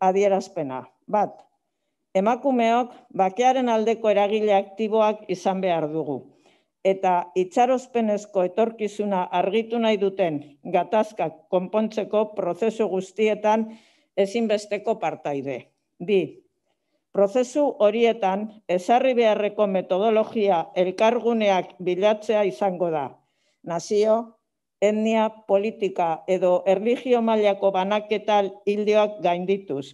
adierazpena. Bat, emakumeok bakearen aldeko eragile aktiboak izan behar dugu. Eta itxarospenezko etorkizuna argitu nahi duten gatazkak konpontzeko prozesu guztietan ezinbesteko partaide. Bi, prozesu horietan ezarri beharreko metodologia elkarguneak bilatzea izango da. Nazio, etnia politika edo erlijio mailako banaketa hildioak gaindituz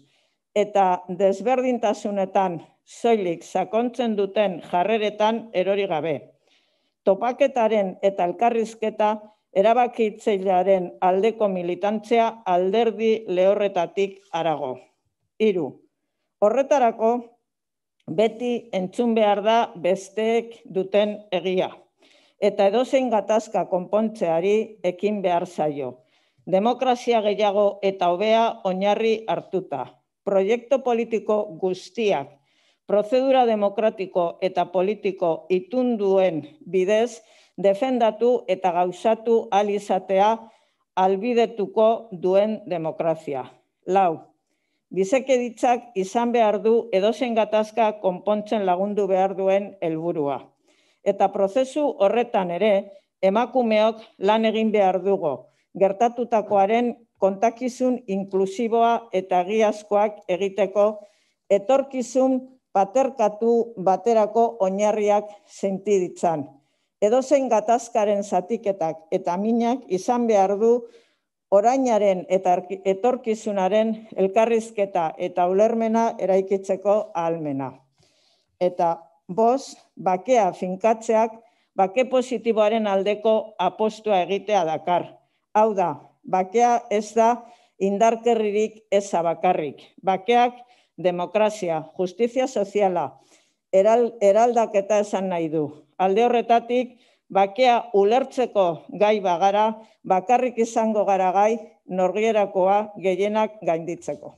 eta desberdintasunetan soilik sakontzen duten jarreretan erori gabe. Topaketaren eta elkarrizketa erabakitzailearen aldeko militantzea alderdi lehorretatik arago. Hiru. Horretarako beti entzun behar da besteek duten egia eta edozein gatazka konpontzeari ekin behar zaio. Demokrazia gehiago eta hobea oinarri hartuta. Proiektu politiko guztiak, prozedura demokratiko eta politiko itunduen bidez, defendatu eta gauzatu alizatea albidetuko duen demokrazia. Lau, bizekeditzak izan behar du edozen gatazka konpontzen lagundu behar duen helburua eta prozesu horretan ere emakumeok lan egin behar dugu, gertatutakoaren kontakizun inklusiboa eta giazkoak egiteko etorkizun paterkatu baterako oinarriak zentiditzan. Edo zein gatazkaren zatiketak eta minak izan behar du orainaren eta etorkizunaren elkarrizketa eta ulermena eraikitzeko ahalmena. Eta Bos, bakea finkatzeak, bake positiboaren aldeko apostua egitea dakar. Hau da, bakea ez da indarkerririk eza bakarrik. Bakeak demokrazia, justizia soziala, eraldaketa esan nahi du. Alde horretatik, bakea ulertzeko gai bagara, bakarrik izango gara gai, norgierakoa gehienak gainditzeko.